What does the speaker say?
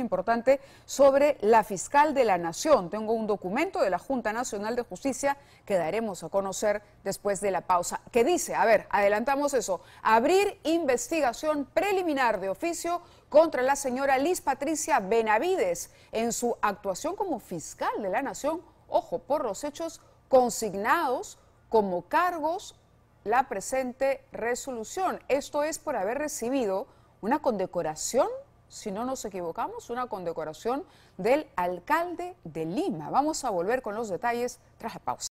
importante sobre la fiscal de la Nación. Tengo un documento de la Junta Nacional de Justicia que daremos a conocer después de la pausa, que dice, a ver, adelantamos eso, abrir investigación preliminar de oficio contra la señora Liz Patricia Benavides en su actuación como fiscal de la Nación, ojo, por los hechos consignados como cargos la presente resolución. Esto es por haber recibido una condecoración si no nos equivocamos, una condecoración del alcalde de Lima. Vamos a volver con los detalles tras la pausa.